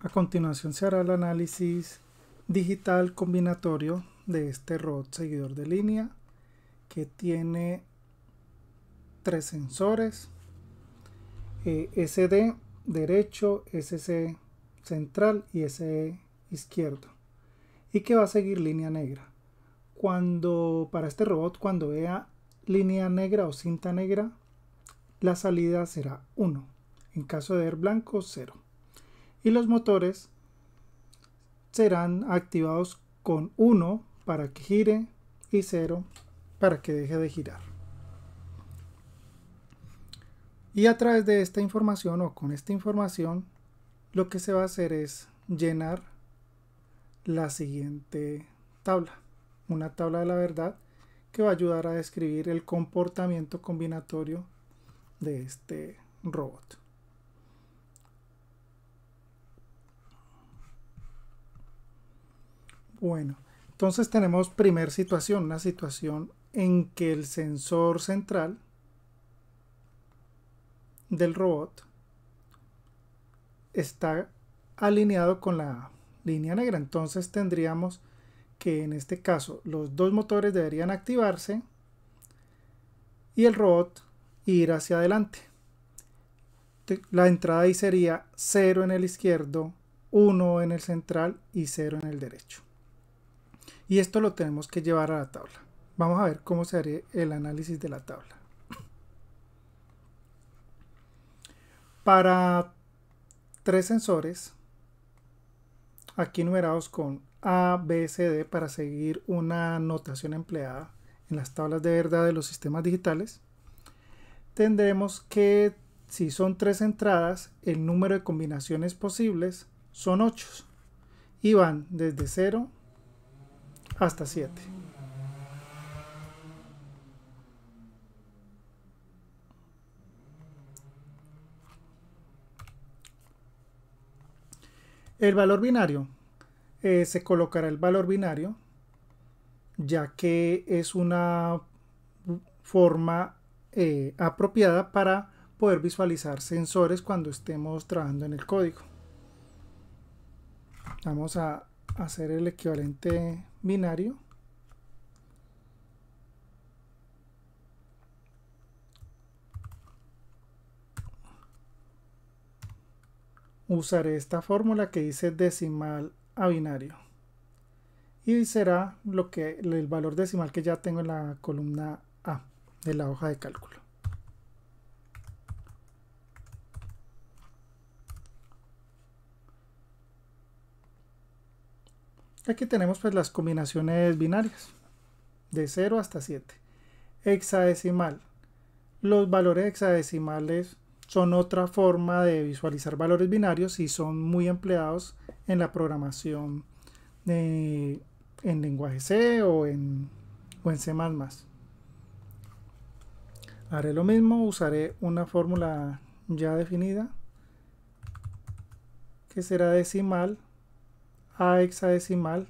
A continuación se hará el análisis digital combinatorio de este robot seguidor de línea que tiene tres sensores eh, SD derecho, SC central y SE izquierdo y que va a seguir línea negra. Cuando para este robot cuando vea línea negra o cinta negra la salida será 1. En caso de ver blanco 0 y los motores serán activados con 1 para que gire y 0 para que deje de girar. Y a través de esta información o con esta información lo que se va a hacer es llenar la siguiente tabla, una tabla de la verdad que va a ayudar a describir el comportamiento combinatorio de este robot. Bueno, entonces tenemos primer situación, una situación en que el sensor central del robot está alineado con la línea negra. Entonces tendríamos que en este caso los dos motores deberían activarse y el robot ir hacia adelante. La entrada ahí sería 0 en el izquierdo, 1 en el central y 0 en el derecho. Y esto lo tenemos que llevar a la tabla. Vamos a ver cómo se haría el análisis de la tabla. Para tres sensores, aquí numerados con A, B, C, D para seguir una notación empleada en las tablas de verdad de los sistemas digitales, tendremos que si son tres entradas, el número de combinaciones posibles son 8 y van desde 0 hasta 7. El valor binario. Eh, se colocará el valor binario ya que es una forma eh, apropiada para poder visualizar sensores cuando estemos trabajando en el código. Vamos a hacer el equivalente binario usaré esta fórmula que dice decimal a binario y será lo que el valor decimal que ya tengo en la columna A de la hoja de cálculo Aquí tenemos pues, las combinaciones binarias, de 0 hasta 7. Hexadecimal. Los valores hexadecimales son otra forma de visualizar valores binarios y son muy empleados en la programación en lenguaje C o en, o en C++. Haré lo mismo, usaré una fórmula ya definida que será decimal a hexadecimal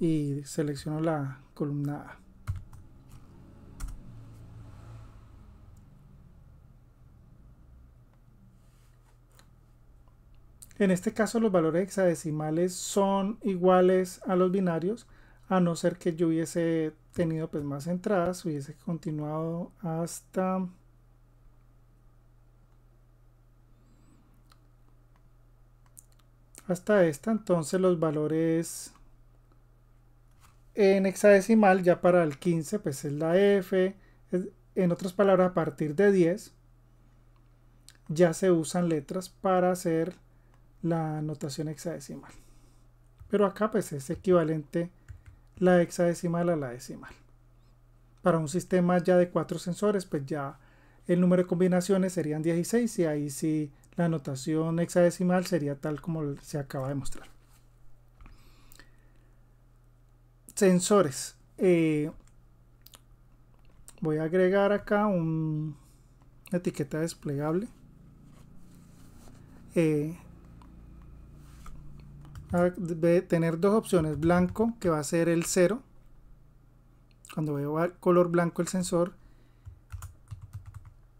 y selecciono la columna A. En este caso los valores hexadecimales son iguales a los binarios, a no ser que yo hubiese tenido pues, más entradas, hubiese continuado hasta hasta esta. Entonces los valores en hexadecimal ya para el 15 pues es la F. En otras palabras, a partir de 10 ya se usan letras para hacer la notación hexadecimal. Pero acá pues es equivalente la hexadecimal a la decimal. Para un sistema ya de cuatro sensores pues ya el número de combinaciones serían 16 y ahí sí la notación hexadecimal sería tal como se acaba de mostrar. Sensores. Eh, voy a agregar acá una etiqueta desplegable. Eh, tener dos opciones, blanco que va a ser el 0, cuando veo color blanco el sensor,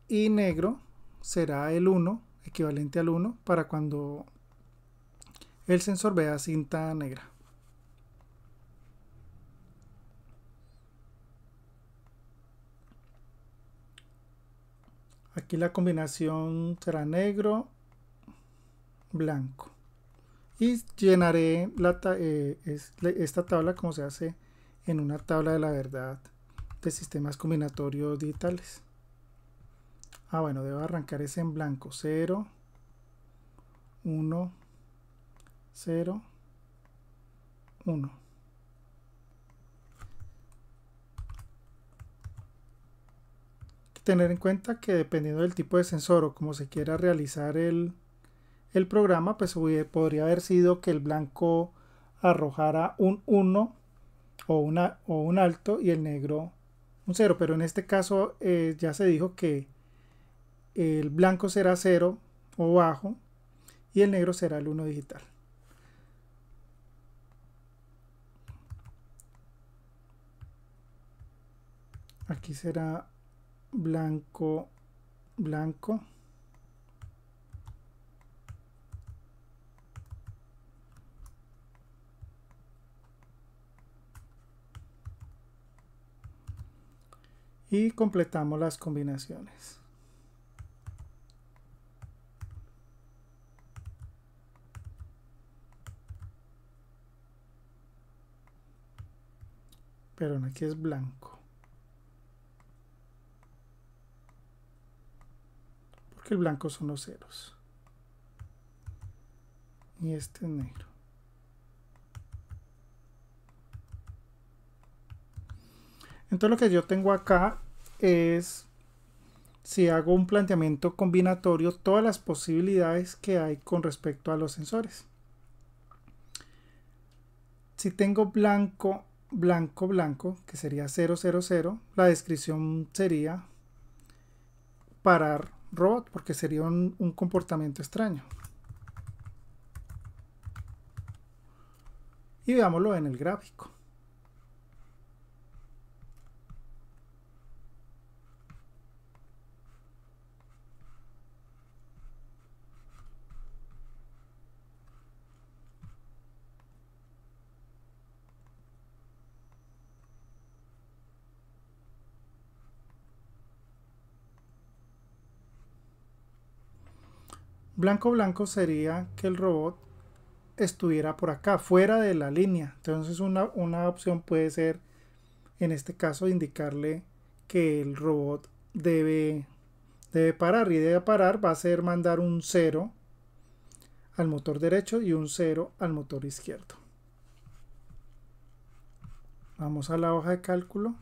y negro será el 1 equivalente al 1 para cuando el sensor vea cinta negra. Aquí la combinación será negro, blanco. Y llenaré la eh, esta tabla como se hace en una tabla de la verdad de sistemas combinatorios digitales. Ah, bueno, debo arrancar ese en blanco. 0, 1, 0, 1. Tener en cuenta que dependiendo del tipo de sensor o como se quiera realizar el, el programa, pues podría haber sido que el blanco arrojara un 1 o, una, o un alto y el negro un 0. Pero en este caso eh, ya se dijo que el blanco será cero o bajo y el negro será el 1 digital. Aquí será blanco, blanco. Y completamos las combinaciones. Pero aquí es blanco. Porque el blanco son los ceros. Y este es negro. Entonces lo que yo tengo acá es, si hago un planteamiento combinatorio, todas las posibilidades que hay con respecto a los sensores. Si tengo blanco blanco blanco que sería 000 la descripción sería parar robot porque sería un, un comportamiento extraño y veámoslo en el gráfico Blanco blanco sería que el robot estuviera por acá, fuera de la línea. Entonces una, opción puede ser, en este caso, indicarle que el robot debe, debe parar. Y debe parar va a ser mandar un 0 al motor derecho y un 0 al motor izquierdo. Vamos a la hoja de cálculo.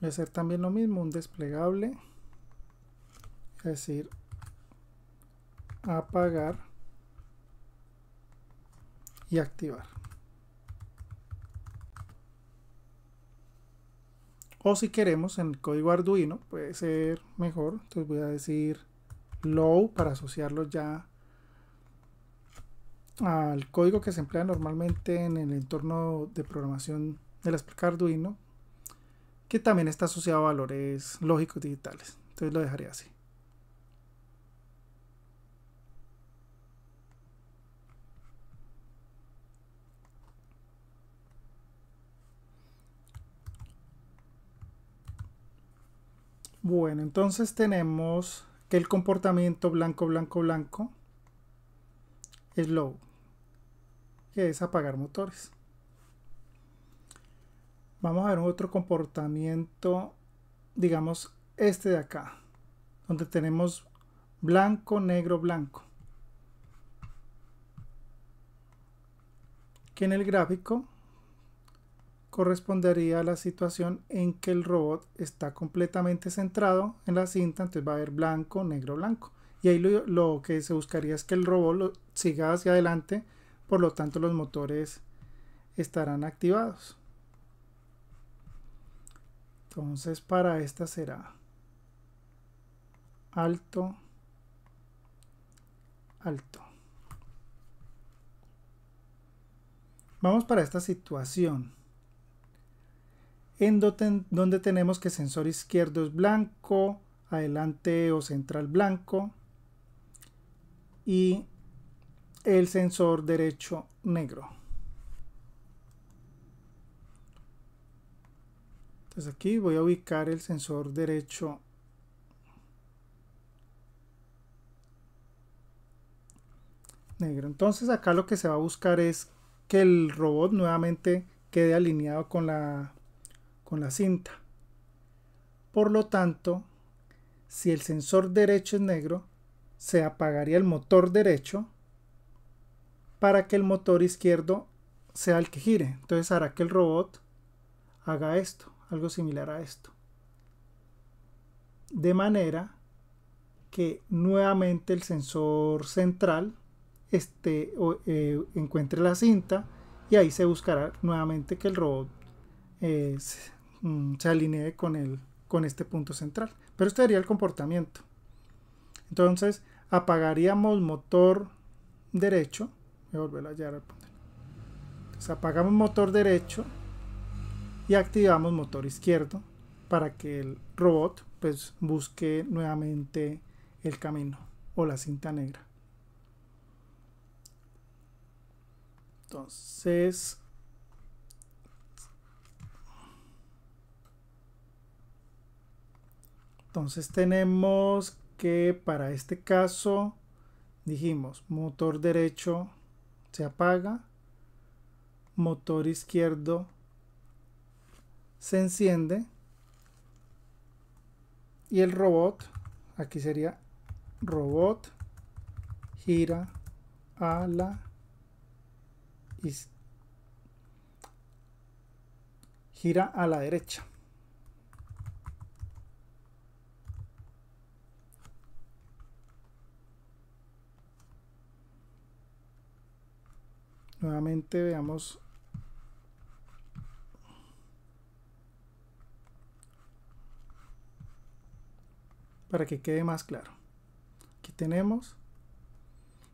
voy a hacer también lo mismo un desplegable es decir apagar y activar o si queremos en el código arduino puede ser mejor entonces voy a decir low para asociarlo ya al código que se emplea normalmente en el entorno de programación de la Arduino que también está asociado a valores lógicos digitales. Entonces lo dejaré así. Bueno, entonces tenemos que el comportamiento blanco, blanco, blanco es low, que es apagar motores. Vamos a ver otro comportamiento, digamos este de acá, donde tenemos blanco, negro, blanco. Que en el gráfico correspondería a la situación en que el robot está completamente centrado en la cinta, entonces va a haber blanco, negro, blanco. Y ahí lo, que se buscaría es que el robot siga hacia adelante, por lo tanto los motores estarán activados. Entonces para esta será alto, alto. Vamos para esta situación. En donde tenemos que sensor izquierdo es blanco, adelante o central blanco y el sensor derecho negro. Entonces pues aquí voy a ubicar el sensor derecho negro. Entonces acá lo que se va a buscar es que el robot nuevamente quede alineado con la, con la cinta. Por lo tanto, si el sensor derecho es negro, se apagaría el motor derecho para que el motor izquierdo sea el que gire. Entonces hará que el robot haga esto algo similar a esto. De manera que nuevamente el sensor central este, encuentre la cinta y ahí se buscará nuevamente que el robot eh, mm, se, alinee con, el, con este punto central. Pero este sería el comportamiento. Entonces apagaríamos motor derecho. Voy a volver a hallar apagamos motor derecho y activamos motor izquierdo para que el robot pues busque nuevamente el camino o la cinta negra. Entonces Entonces tenemos que para este caso dijimos motor derecho se apaga, motor izquierdo se enciende y el robot, aquí sería robot, gira a la gira a la derecha. Nuevamente veamos para que quede más claro. Aquí tenemos.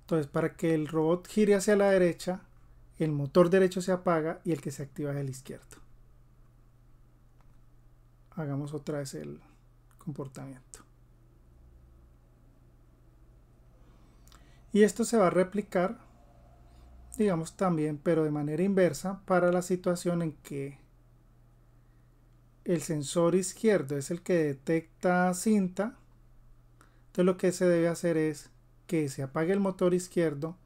Entonces, para que el robot gire hacia la derecha, el motor derecho se apaga y el que se activa es el izquierdo. Hagamos otra vez el comportamiento. Y esto se va a replicar, digamos también, pero de manera inversa para la situación en que el sensor izquierdo es el que detecta cinta entonces lo que se debe hacer es que se apague el motor izquierdo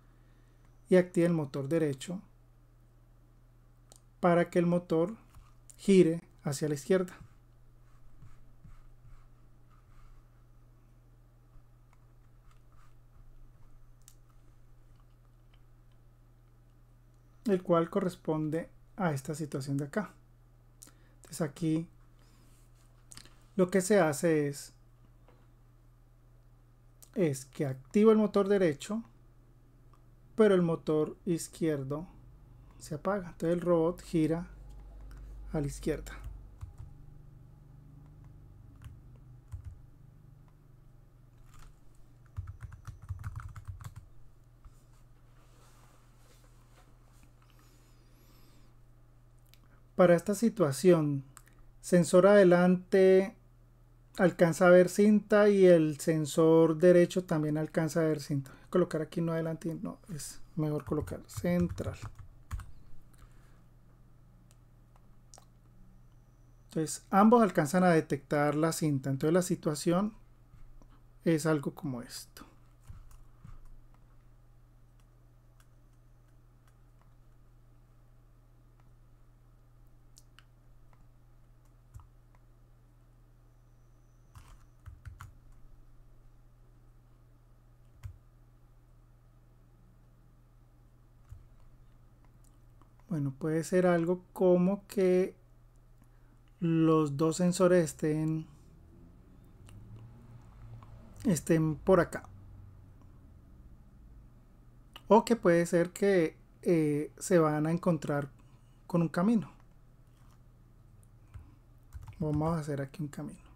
y active el motor derecho para que el motor gire hacia la izquierda. el cual corresponde a esta situación de acá. Entonces aquí lo que se hace es es que activo el motor derecho, pero el motor izquierdo se apaga. Entonces el robot gira a la izquierda. Para esta situación, sensor adelante alcanza a ver cinta y el sensor derecho también alcanza a ver cinta. colocar aquí no adelante, no, es mejor colocar central. Entonces ambos alcanzan a detectar la cinta, entonces la situación es algo como esto. Bueno, puede ser algo como que los dos sensores estén estén por acá. O que puede ser que eh, se van a encontrar con un camino. Vamos a hacer aquí un camino.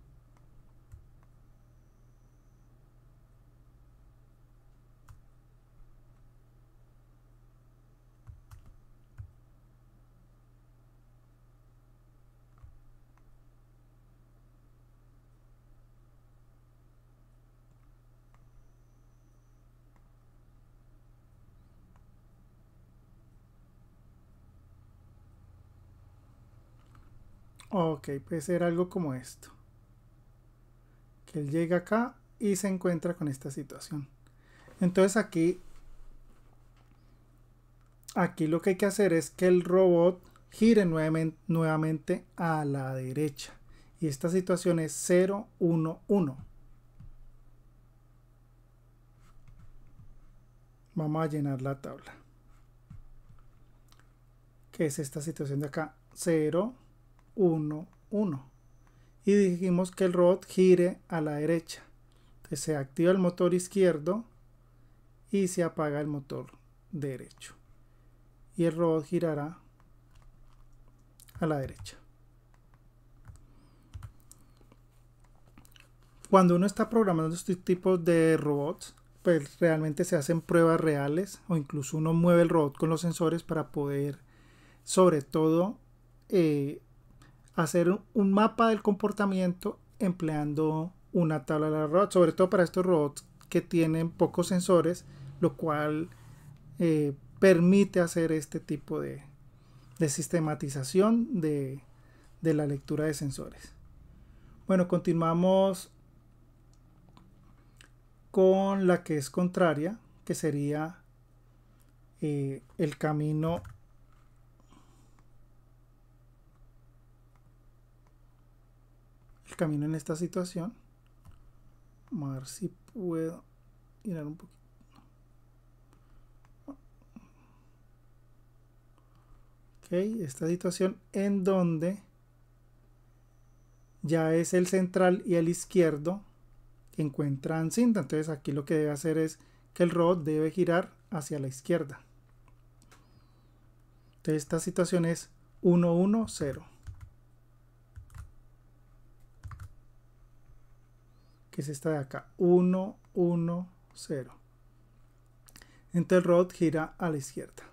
Ok, puede ser algo como esto. Que él llega acá y se encuentra con esta situación. Entonces aquí, aquí lo que hay que hacer es que el robot gire nuevamente, nuevamente a la derecha. Y esta situación es 0, 1, 1. Vamos a llenar la tabla. Que es esta situación de acá. 0, 1, 1. Y dijimos que el robot gire a la derecha. que se activa el motor izquierdo y se apaga el motor derecho. Y el robot girará a la derecha. Cuando uno está programando estos tipos de robots, pues realmente se hacen pruebas reales o incluso uno mueve el robot con los sensores para poder sobre todo eh, hacer un mapa del comportamiento empleando una tabla de robots, sobre todo para estos robots que tienen pocos sensores, lo cual eh, permite hacer este tipo de, de sistematización de, la lectura de sensores. Bueno, continuamos con la que es contraria, que sería eh, el camino camino en esta situación. Vamos a ver si puedo mirar un poquito. Ok, esta situación en donde ya es el central y el izquierdo que encuentran cinta. Entonces aquí lo que debe hacer es que el robot debe girar hacia la izquierda. Entonces esta situación es 1, 1, 0. que es esta de acá, 1, 1, 0. Entonces el gira a la izquierda.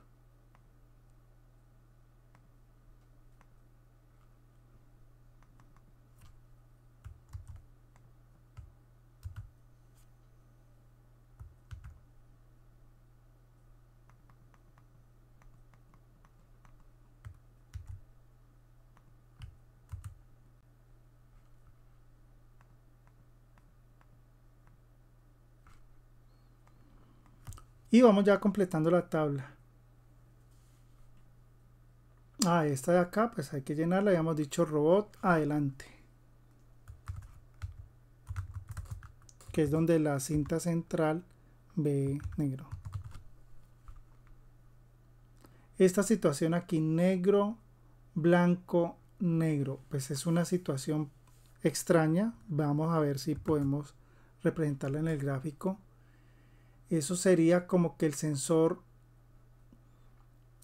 Y vamos ya completando la tabla. Ah, esta de acá, pues hay que llenarla. Habíamos dicho robot, adelante. Que es donde la cinta central ve negro. Esta situación aquí, negro, blanco, negro. Pues es una situación extraña. Vamos a ver si podemos representarla en el gráfico. Eso sería como que el sensor,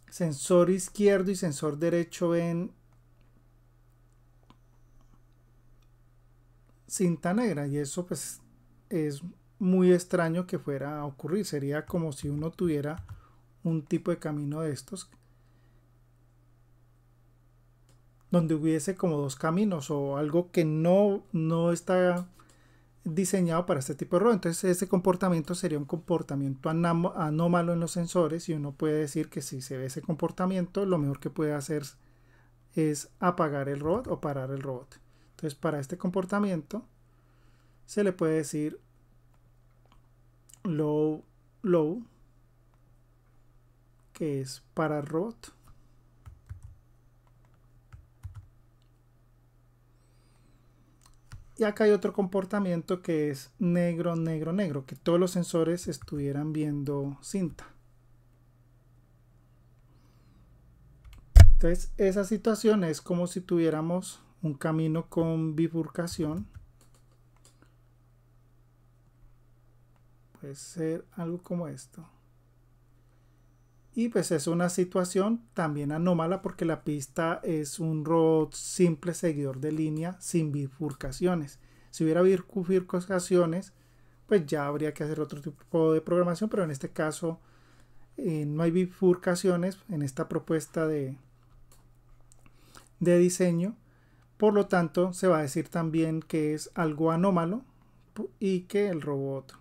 sensor izquierdo y sensor derecho ven cinta negra y eso pues es muy extraño que fuera a ocurrir. Sería como si uno tuviera un tipo de camino de estos donde hubiese como dos caminos o algo que no, no está diseñado para este tipo de robot, Entonces, ese comportamiento sería un comportamiento anómalo en los sensores y uno puede decir que si se ve ese comportamiento, lo mejor que puede hacer es apagar el robot o parar el robot. Entonces, para este comportamiento se le puede decir low low que es para robot Y acá hay otro comportamiento que es negro, negro, negro, que todos los sensores estuvieran viendo cinta. Entonces, esa situación es como si tuviéramos un camino con bifurcación. Puede ser algo como esto. Y pues es una situación también anómala porque la pista es un robot simple seguidor de línea sin bifurcaciones. Si hubiera bifurcaciones, pues ya habría que hacer otro tipo de programación, pero en este caso eh, no hay bifurcaciones en esta propuesta de, de diseño. Por lo tanto, se va a decir también que es algo anómalo y que el robot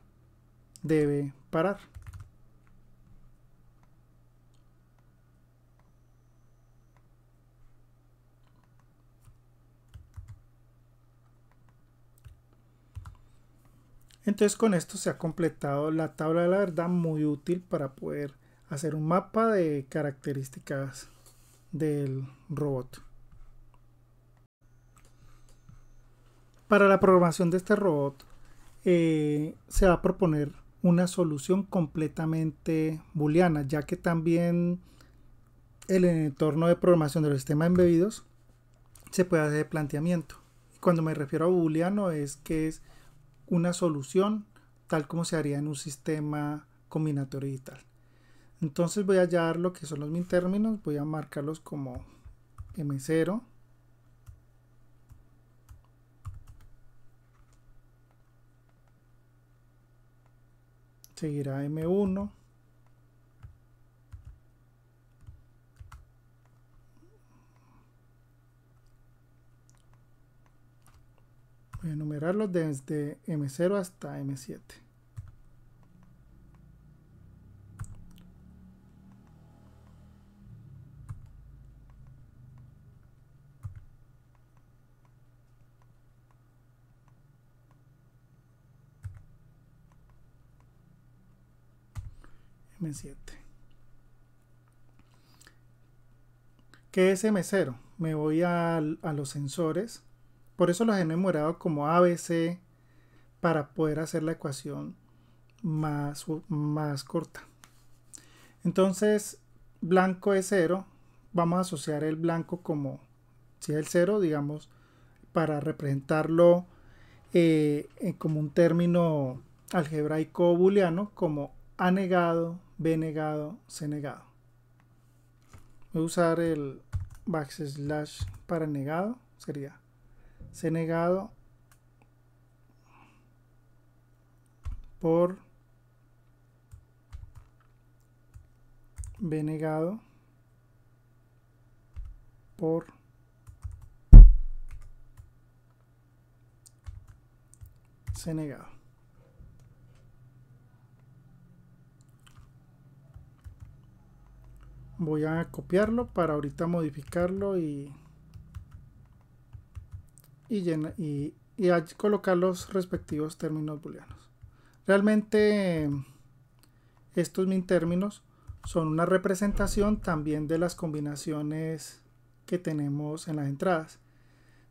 debe parar. Entonces con esto se ha completado la tabla de la verdad muy útil para poder hacer un mapa de características del robot. Para la programación de este robot eh, se va a proponer una solución completamente booleana, ya que también el entorno de programación del sistema sistemas embebidos se puede hacer de planteamiento. cuando me refiero a booleano es que es una solución tal como se haría en un sistema combinatorio digital. Entonces voy a hallar lo que son los min términos, voy a marcarlos como M0. Seguirá M1. Voy a enumerarlos desde M0 hasta M7. M7. ¿Qué es M0? Me voy a, a los sensores por eso los he enumerado como ABC para poder hacer la ecuación más, más corta. Entonces, blanco es cero. Vamos a asociar el blanco como, si es el cero, digamos, para representarlo eh, eh, como un término algebraico booleano, como A negado, B negado, C negado. Voy a usar el backslash para negado, sería se negado por B negado por se negado. Voy a copiarlo para ahorita modificarlo y y, llena, colocar los respectivos términos booleanos. Realmente estos min términos son una representación también de las combinaciones que tenemos en las entradas.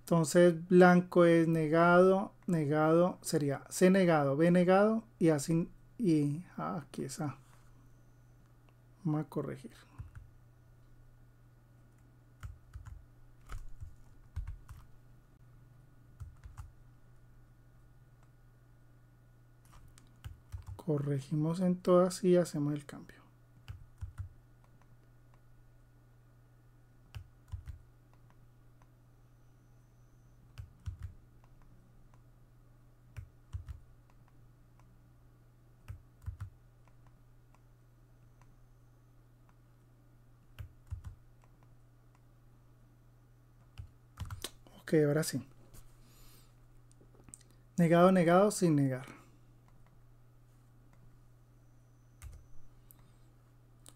Entonces blanco es negado, negado sería C negado, B negado y así y ah, aquí está. Vamos a corregir. corregimos en todas y hacemos el cambio. Ok, ahora sí. Negado, negado, sin negar.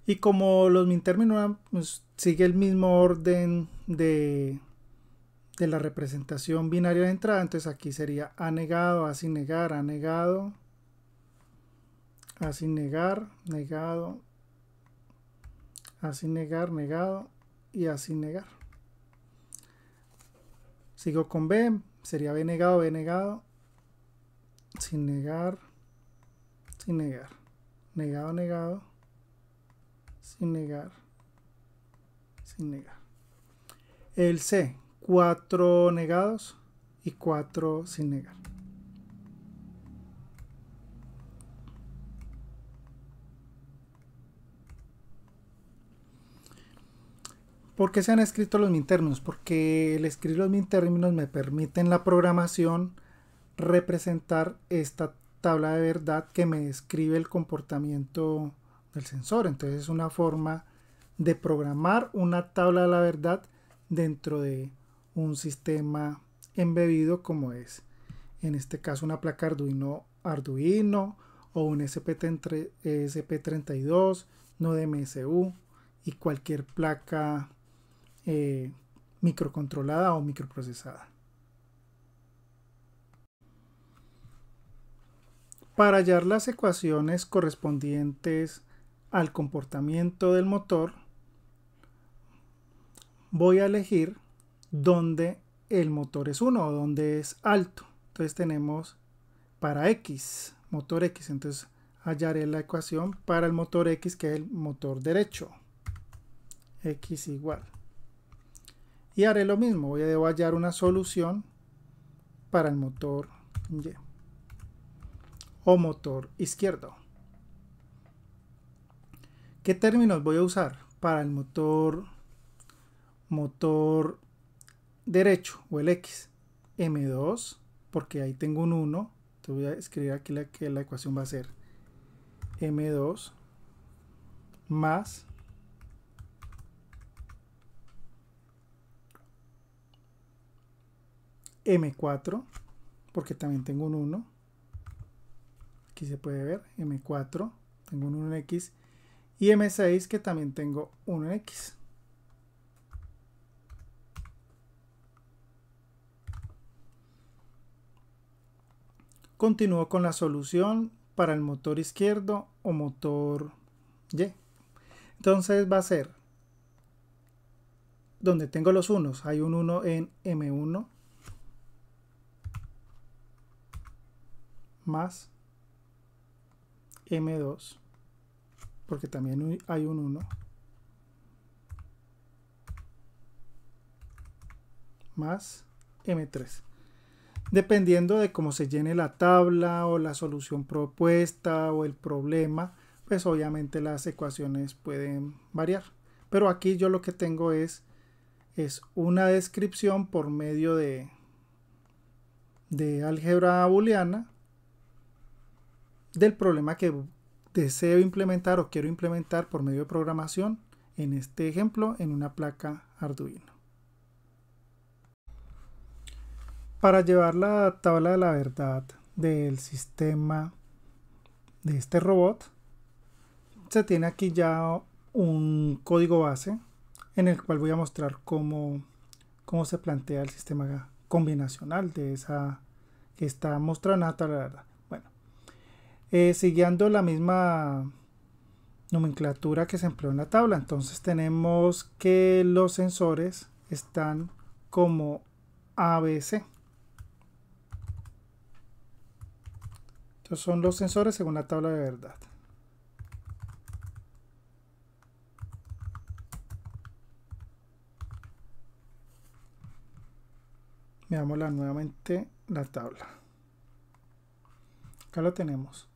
Y como los min términos pues, sigue el mismo orden de, la representación binaria de entrada, entonces aquí sería a negado, a sin negar, a negado, a sin negar, negado, a sin negar, negado y a sin negar. Sigo con B, sería B negado, B negado, sin negar, sin negar, negado, negado sin negar, sin negar. El C, cuatro negados y cuatro sin negar. ¿Por qué se han escrito los mintérminos? Porque el escribir los términos me permite en la programación representar esta tabla de verdad que me describe el comportamiento sensor. Entonces es una forma de programar una tabla de la verdad dentro de un sistema embebido como es en este caso una placa Arduino, Arduino o un sp 32 no de MSU y cualquier placa eh, microcontrolada o microprocesada. Para hallar las ecuaciones correspondientes al comportamiento del motor, voy a elegir donde el motor es 1 o donde es alto. Entonces tenemos para X, motor X. Entonces hallaré la ecuación para el motor X que es el motor derecho. X igual. Y haré lo mismo, voy a hallar una solución para el motor Y o motor izquierdo. ¿Qué términos voy a usar para el motor, motor derecho o el X? M2, porque ahí tengo un 1. Te voy a escribir aquí la, que la ecuación va a ser M2 más M4, porque también tengo un 1. Aquí se puede ver, M4, tengo un 1 en X y M6 que también tengo 1 X. Continúo con la solución para el motor izquierdo o motor Y. Entonces va a ser donde tengo los unos, hay un 1 en M1 más M2 porque también hay un 1. Más M3. Dependiendo de cómo se llene la tabla o la solución propuesta o el problema, pues obviamente las ecuaciones pueden variar. Pero aquí yo lo que tengo es, es una descripción por medio de, de álgebra booleana del problema que, deseo implementar o quiero implementar por medio de programación, en este ejemplo, en una placa Arduino. Para llevar la tabla de la verdad del sistema de este robot, se tiene aquí ya un código base en el cual voy a mostrar cómo, cómo se plantea el sistema combinacional de esa que está mostrando verdad. Eh, siguiendo la misma nomenclatura que se empleó en la tabla. Entonces tenemos que los sensores están como ABC. Estos son los sensores según la tabla de verdad. Veámosla nuevamente la tabla. Acá lo tenemos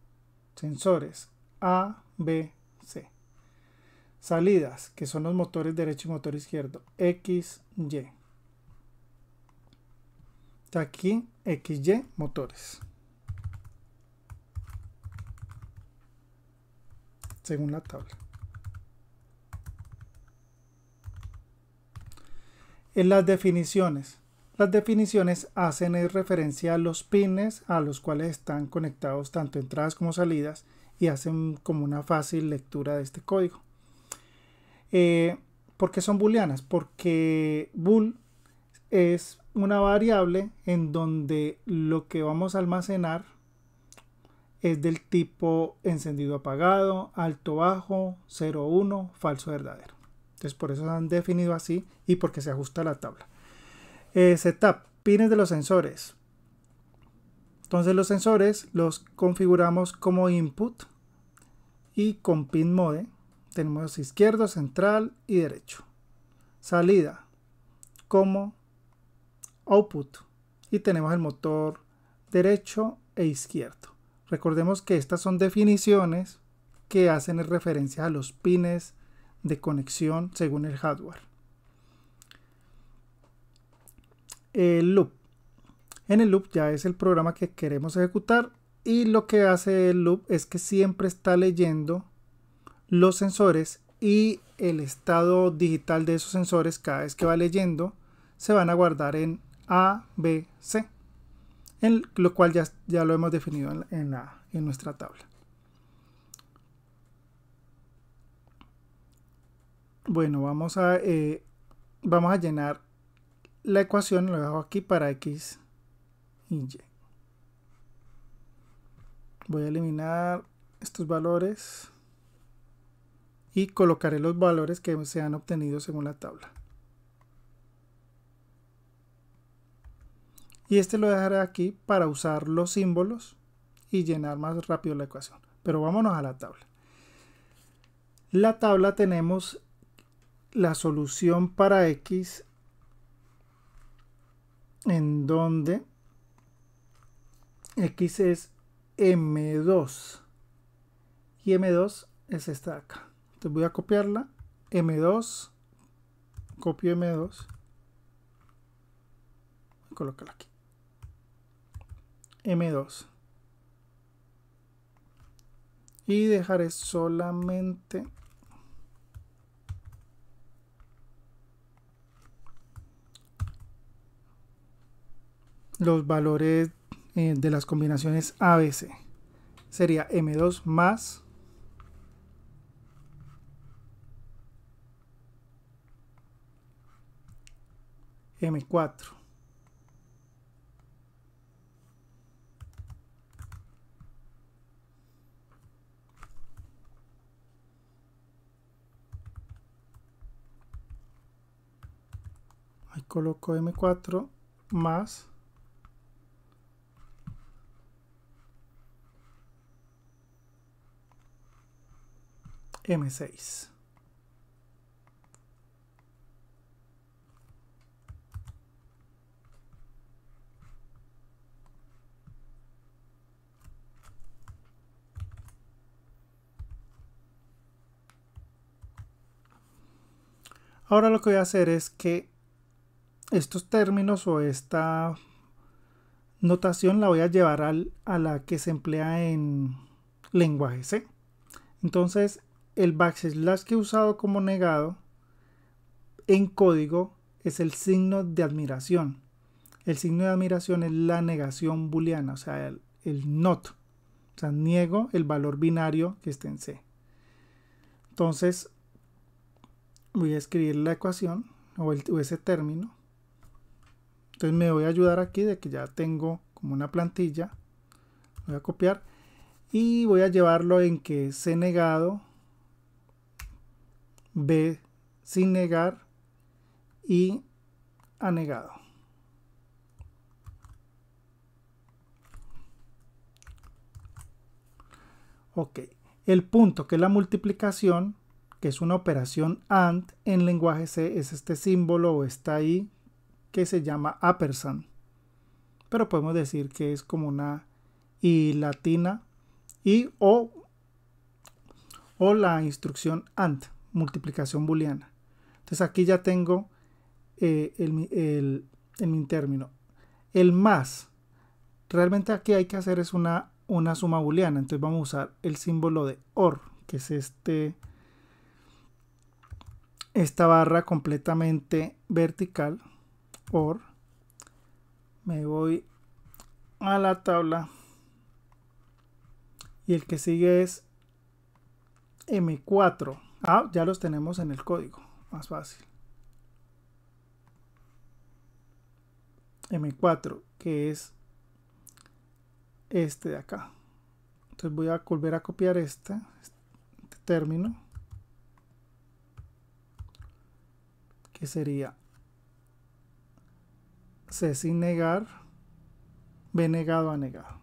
sensores A, B, C. Salidas, que son los motores derecho y motor izquierdo, X, Y. Aquí, X, Y, motores. Según la tabla. En las definiciones, las definiciones hacen referencia a los pines a los cuales están conectados tanto entradas como salidas y hacen como una fácil lectura de este código. porque eh, ¿Por qué son booleanas? Porque bool es una variable en donde lo que vamos a almacenar es del tipo encendido apagado, alto bajo, 0 1, falso verdadero. Entonces por eso han definido así y porque se ajusta a la tabla. Eh, setup, pines de los sensores. Entonces los sensores los configuramos como input y con pin mode tenemos izquierdo, central y derecho. Salida como output y tenemos el motor derecho e izquierdo. Recordemos que estas son definiciones que hacen referencia a los pines de conexión según el hardware. el loop. En el loop ya es el programa que queremos ejecutar y lo que hace el loop es que siempre está leyendo los sensores y el estado digital de esos sensores cada vez que va leyendo se van a guardar en A, B, C, en lo cual ya, ya lo hemos definido en, nuestra tabla. Bueno, vamos a, eh, vamos a llenar la ecuación lo dejo aquí para x y y. Voy a eliminar estos valores y colocaré los valores que se han obtenido según la tabla. Y este lo dejaré aquí para usar los símbolos y llenar más rápido la ecuación. Pero vámonos a la tabla. La tabla tenemos la solución para x en donde X es M2 y M2 es esta de acá. Entonces voy a copiarla, M2, copio M2, colocarla aquí. M2 y dejaré solamente los valores eh, de las combinaciones ABC. Sería M2 más M4. Ahí coloco M4 más M6. Ahora lo que voy a hacer es que estos términos o esta notación la voy a llevar al, a la que se emplea en lenguaje C. Entonces el backslash que he usado como negado en código es el signo de admiración. El signo de admiración es la negación booleana, o sea, el, not. O sea, niego el valor binario que está en C. Entonces, voy a escribir la ecuación o ese término. Entonces me voy a ayudar aquí de que ya tengo como una plantilla. Voy a copiar y voy a llevarlo en que C negado B sin negar y negado. Ok, el punto que es la multiplicación, que es una operación AND en lenguaje C, es este símbolo o está ahí que se llama APERSON, Pero podemos decir que es como una I latina y o, o la instrucción AND multiplicación booleana. Entonces aquí ya tengo eh, el, el, término. El más. Realmente aquí hay que hacer es una, una suma booleana. Entonces vamos a usar el símbolo de OR, que es este esta barra completamente vertical. OR. Me voy a la tabla. Y el que sigue es M4. Ah, ya los tenemos en el código, más fácil. M4, que es este de acá. Entonces voy a volver a copiar este, este término. Que sería C sin negar, B negado a negado.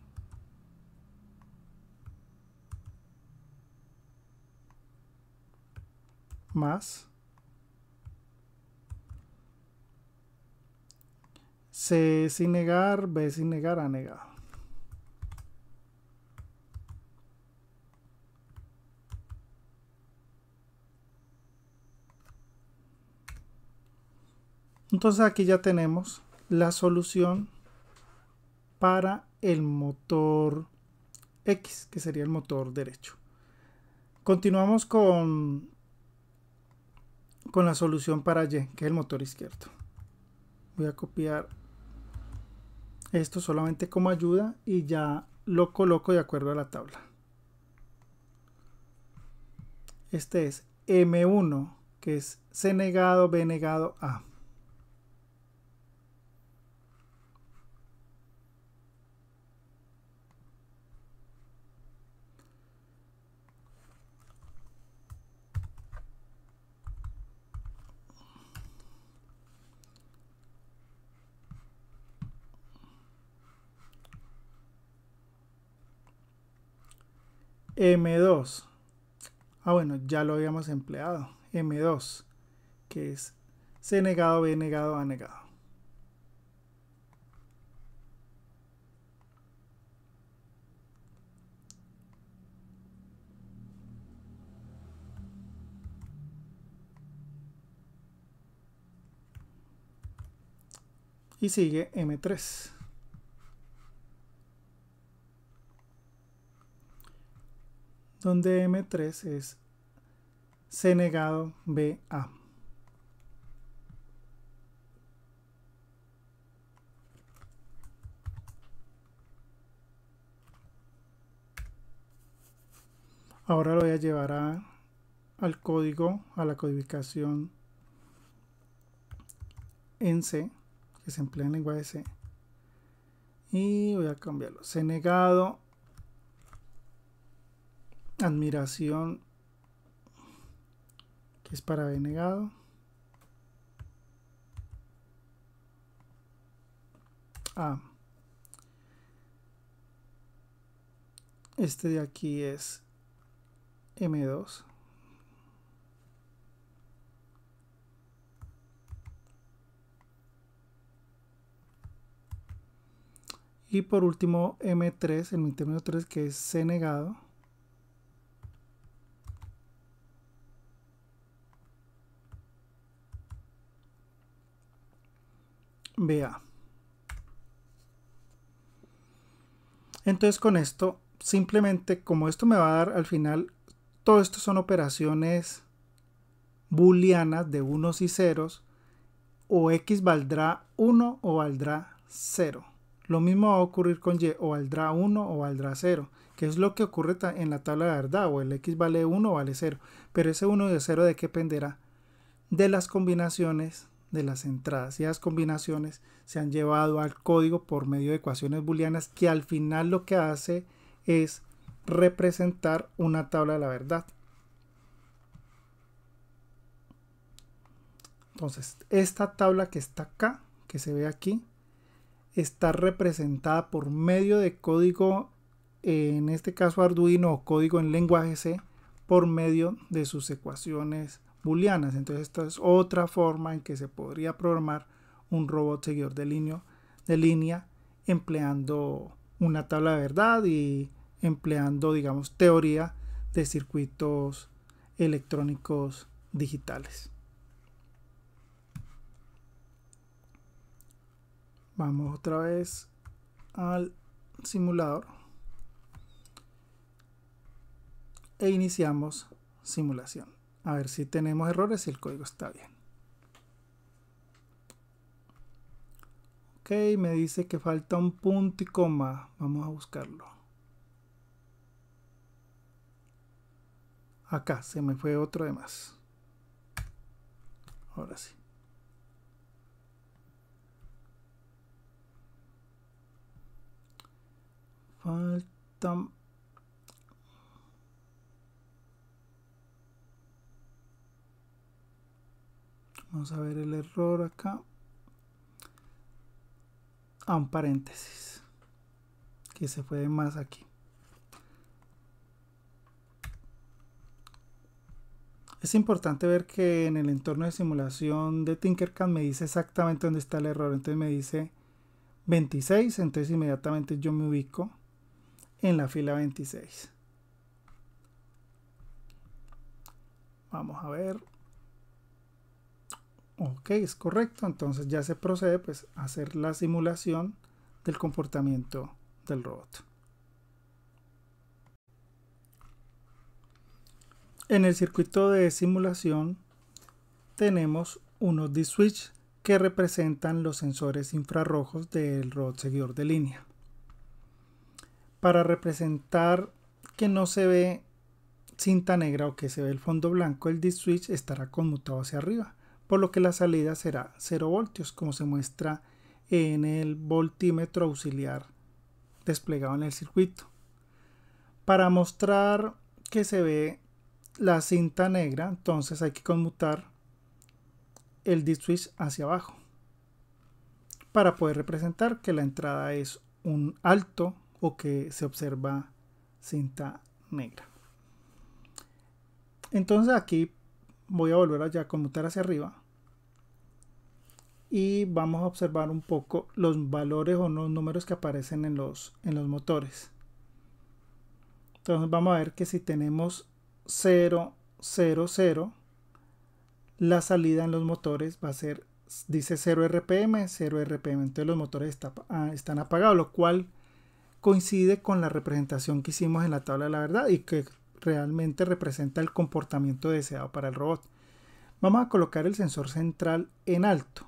más C sin negar, B sin negar, ha negado. Entonces aquí ya tenemos la solución para el motor X, que sería el motor derecho. Continuamos con con la solución para Y, que es el motor izquierdo. Voy a copiar esto solamente como ayuda y ya lo coloco de acuerdo a la tabla. Este es M1, que es C negado, B negado, A. M2. Ah, bueno, ya lo habíamos empleado. M2, que es C negado, B negado, A negado. Y sigue M3. donde M3 es C negado BA. Ahora lo voy a llevar a, al código, a la codificación en C, que se emplea en lenguaje C. Y voy a cambiarlo. C negado admiración que es para negado. Ah. Este de aquí es M2. Y por último M3, el término 3 que es C negado. vea entonces con esto simplemente como esto me va a dar al final todo esto son operaciones booleanas de unos y ceros o x valdrá 1 o valdrá 0 lo mismo va a ocurrir con y o valdrá 1 o valdrá 0 que es lo que ocurre en la tabla de verdad o el x vale 1 o vale 0 pero ese 1 y 0 de qué dependerá de las combinaciones de las entradas. Y las combinaciones se han llevado al código por medio de ecuaciones booleanas que al final lo que hace es representar una tabla de la verdad. Entonces, esta tabla que está acá, que se ve aquí, está representada por medio de código, en este caso Arduino o código en lenguaje C, por medio de sus ecuaciones booleanas. Entonces esta es otra forma en que se podría programar un robot seguidor de, de línea empleando una tabla de verdad y empleando, digamos, teoría de circuitos electrónicos digitales. Vamos otra vez al simulador e iniciamos simulación a ver si tenemos errores y el código está bien. Ok, me dice que falta un punto y coma. Vamos a buscarlo. Acá se me fue otro de más. Ahora sí. Falta Vamos a ver el error acá. A ah, un paréntesis. Que se puede más aquí. Es importante ver que en el entorno de simulación de Tinkercad me dice exactamente dónde está el error. Entonces me dice 26, entonces inmediatamente yo me ubico en la fila 26. Vamos a ver ok, es correcto, entonces ya se procede pues, a hacer la simulación del comportamiento del robot. En el circuito de simulación tenemos unos D-switch que representan los sensores infrarrojos del robot seguidor de línea. Para representar que no se ve cinta negra o que se ve el fondo blanco, el D-switch estará conmutado hacia arriba por lo que la salida será 0 voltios, como se muestra en el voltímetro auxiliar desplegado en el circuito. Para mostrar que se ve la cinta negra, entonces hay que conmutar el D switch hacia abajo para poder representar que la entrada es un alto o que se observa cinta negra. Entonces aquí voy a volver allá a conmutar hacia arriba y vamos a observar un poco los valores o los números que aparecen en los, en los motores. Entonces vamos a ver que si tenemos 0, 0, 0, la salida en los motores va a ser, dice 0 RPM, 0 RPM. Entonces los motores ah, están apagados, lo cual coincide con la representación que hicimos en la tabla de la verdad y que realmente representa el comportamiento deseado para el robot. Vamos a colocar el sensor central en alto,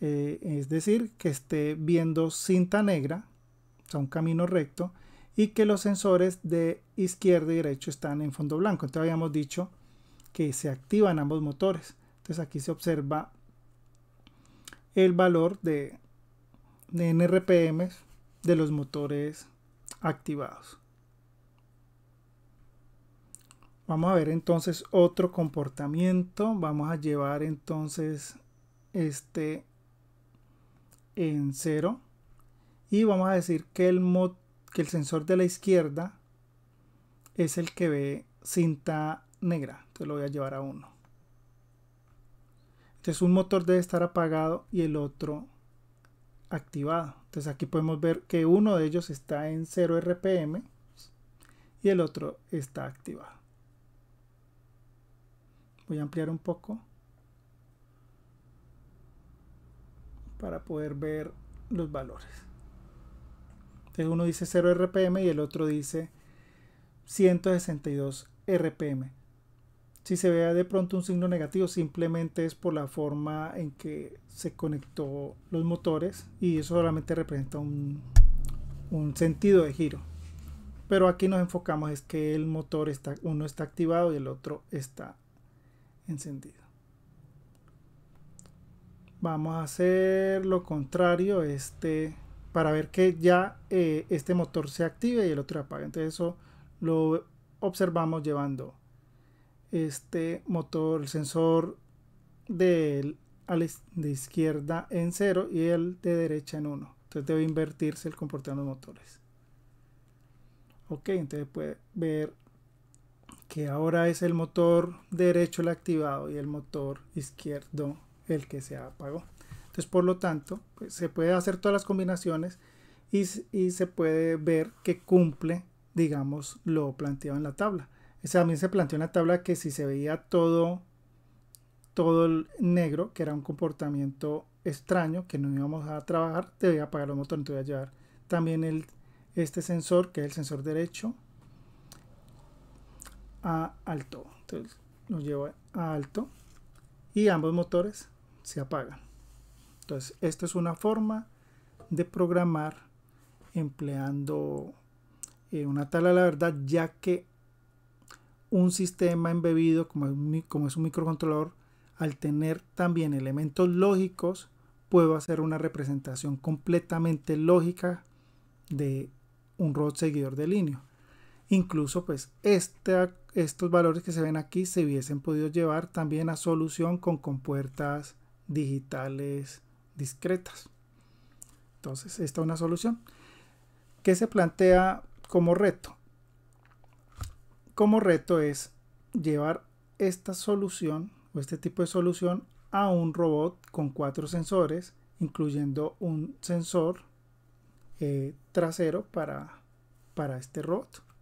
eh, es decir, que esté viendo cinta negra, o sea, un camino recto, y que los sensores de izquierda y derecho están en fondo blanco. Entonces habíamos dicho que se activan ambos motores. Entonces aquí se observa el valor de, de NRPM de los motores activados. Vamos a ver entonces otro comportamiento. Vamos a llevar entonces este en cero Y vamos a decir que el, que el sensor de la izquierda es el que ve cinta negra. Entonces lo voy a llevar a 1. Entonces un motor debe estar apagado y el otro activado. Entonces aquí podemos ver que uno de ellos está en 0 RPM y el otro está activado. Voy a ampliar un poco para poder ver los valores. Entonces uno dice 0 RPM y el otro dice 162 RPM. Si se vea de pronto un signo negativo, simplemente es por la forma en que se conectó los motores y eso solamente representa un, un sentido de giro. Pero aquí nos enfocamos es que el motor está, uno está activado y el otro está encendido Vamos a hacer lo contrario este, para ver que ya eh, este motor se active y el otro apague. Entonces eso lo observamos llevando este motor, el sensor de, de izquierda en 0 y el de derecha en 1. Entonces debe invertirse el comportamiento de los motores. Ok, entonces puede ver que ahora es el motor derecho el activado y el motor izquierdo el que se apagó. Entonces, por lo tanto, pues, se puede hacer todas las combinaciones y, se puede ver que cumple, digamos, lo planteado en la tabla. es también se planteó una tabla que si se veía todo, todo el negro, que era un comportamiento extraño que no íbamos a trabajar, te voy a apagar los motores. te voy a llevar también el, este sensor, que es el sensor derecho, a alto. Entonces nos lleva a alto y ambos motores se apagan. Entonces, esta es una forma de programar empleando eh, una tabla la verdad, ya que un sistema embebido como es, un, microcontrolador, al tener también elementos lógicos, puedo hacer una representación completamente lógica de un robot seguidor de línea. Incluso pues esta estos valores que se ven aquí se hubiesen podido llevar también a solución con compuertas digitales discretas. Entonces, esta es una solución. que se plantea como reto? Como reto es llevar esta solución o este tipo de solución a un robot con cuatro sensores, incluyendo un sensor eh, trasero para, para este robot.